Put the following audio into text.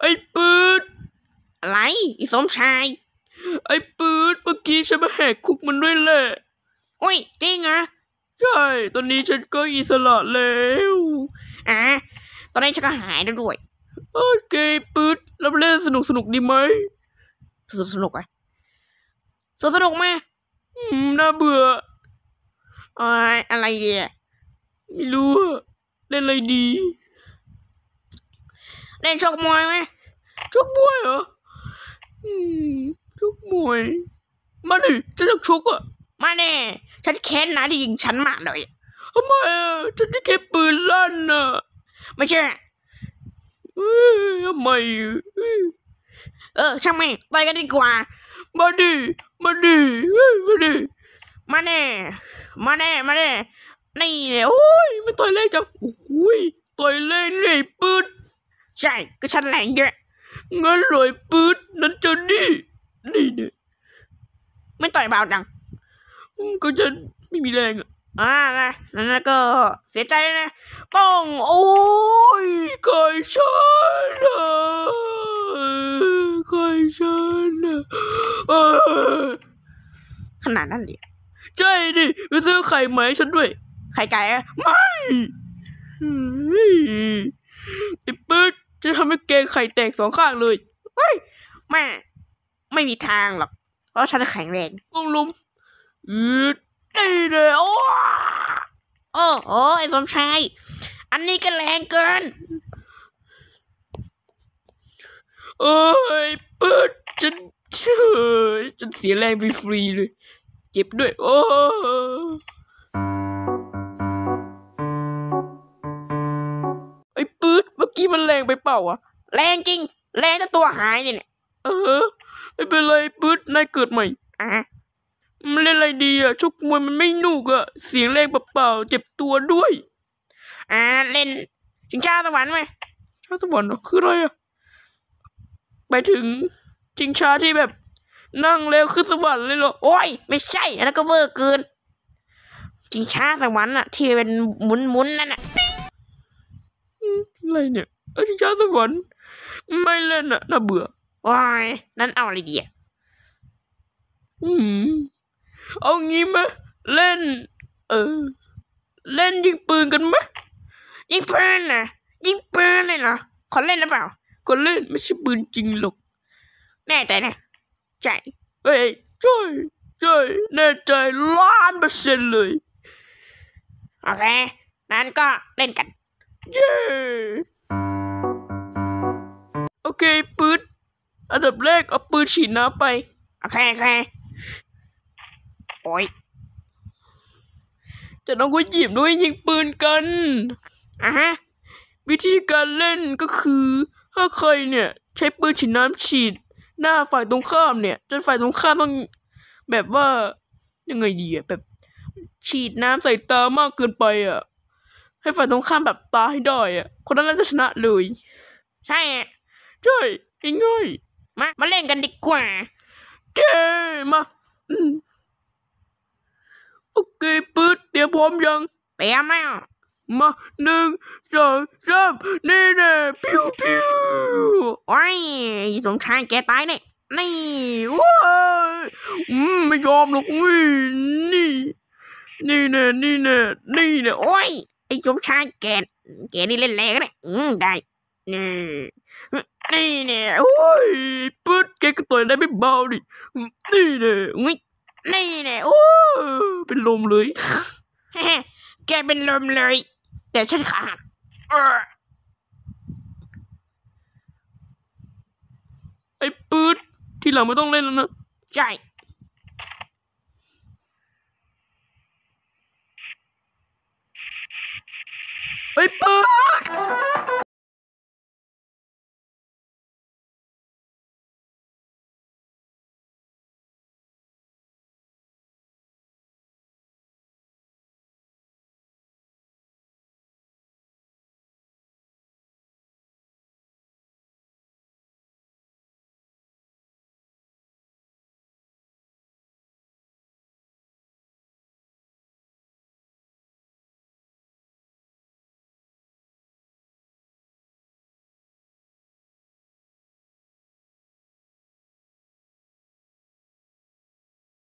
ไอ้ปืดอะไรอีสมชาย ไอ้ปืดเมื่อกี้ฉันมาแหกคุกมันด้วยแหละโอ้ยจริงเหรอใช่ ตอนนี้ฉันก็อิสระแล้วอ่ะตอนนี้ฉันก็หายแล้วด้วย โอเค ปืดเราเล่นสนุก สนุกดีไหม สนุกสนุกไงสนุกสนุกไหมอืมน่าเบื่ออะไรอะไรเดียไม่รู้ เล่นอะไรดีเล่นชกมวยไหมชกมวยเหรอชกมวย มาดิฉันจะชกอ่ะ มาแน่ฉันแค้นนะที่ยิงฉันมาเลยทำไมอ่ะฉันจะแค่ปืนลั่นอ่ะ ไม่ใช่ทำไมเออ ช่างไม่ไปกันดีกว่า มาดิ มาดิมาดิมาแน่มาแน่มาแน่นี่เลยโอ้ยไม่ต่อยเล่นจังโอ้ยต่อยเล่นเลยปืนใช่ก็ฉันแรงเยอะงั้นลอยปื๊ดนั้นจะดีดนี่เนี่ยไม่ต่อยเบาจังก็ฉันไม่มีแรงอ่ะอ่านงนั้นก็ เสียใจนะป้อง โอ้ยใครฉันอะใครฉันอะขนาดนั้นเลยใช่ดิไปซื้อไข่ไหมฉันด้วยไข่ไก่ไม่ไอ้ปื๊ดจะทำให้แกไข่แตกสองข้างเลย เฮ้ยแม่ ไม่มีทางหรอก เพราะฉันแข็งแรงลุมลุมอืดได้เลย โอ้โอ้โหไอ้สมชาย อันนี้ก็แรงเกิน โอ้ยเปิดฉันเฉยฉันเสียแรงฟรีเลย เจ็บด้วย โอ้มันแรงไปเปล่าวะแรงจริง แรงจนตัวหายเนี่ยเออ ไม่เป็นไรปื๊ดนายเกิดใหม่อ่ะมันเล่นอะไรดีอ่ะชกมวยมันไม่หนุกอ่ะเสียงแรงเปล่าเจ็บตัวด้วยอ่าเล่นถึงชาสวรรค์ไหมชาสวรรค์คืออะไรอ่ะไปถึงจิงชาที่แบบ นั่งเร็วขึ้นสวรรค์เลยเหรอโอ้ยไม่ใช่อันนั้นก็เวอร์เกินจิงชาสวรรค์อะที่เป็นหมุนๆนั่นอะอะไรเนี่ยอชิงช้าสวรรค์ไม่เล่นอะน่าเบื่อวายนั่นเอาอะไรดีอะอืมเอางี้ไหมเล่น เออ เล่นยิงปืนกันไหมยิงปืนนะยิงปืนเลยเหรอขอเล่นหรือเปล่าก็เล่นไม่ใช่ปืนจริงหรอกแน่ใจนะใช่เฮ้ยช่ใจช่แน่ใจล้านเปอร์เซ็นต์เลยโอเคนั้นก็เล่นกัน เย้โอเคปืนอันดับแรกเอาปืนฉีดน้ำไปโอเคโอเคโอ้ยแต่น้องก็หยิบด้วยยิงปืนกันอ่ะฮะวิธีการเล่นก็คือ ถ้าใครเนี่ยใช้ปืนฉีดน้ำฉีด หน้าฝ่ายตรงข้ามเนี่ยจนฝ่ายตรงข้ามต้องแบบว่ายังไงดีอะแบบ ฉีดน้ำใส่ตามากเกินไปอะให้ฝ่ายตรงข้ามแบบตาให้ได้อะคนนั้นจะชนะเลย ใช่ใช่ง่ายมา มาเล่นกันดีกว่าเจ้มาโอเคปืดเตรียมพร้อมยังเตรียมแล้วมาหนึ่งสองสามนี่แน่พิวพิวโอ้ยสงชายแกตายเนี่ยนี่ว้ายอืมไม่ยอมหรอกนี่ นี่นี่แน่นี่แน่นี่น่โอ้ยไอ้สมชายแกแกนี่เล่นแรงกลยอืมได้นี่นี่เนี่ยโอ้ยปุ๊ดแกก็ต่อยได้ไม่เบาดิ นี่เนี่ยอุ้ยนี่เนี่ยโอ้เป็นลมเลยแกเป็นลมเลย แต่ฉันขาดไอ้ปื๊ดที่หลังไม่ต้องเล่นแล้วนะ ใช่ ไอ้ปื๊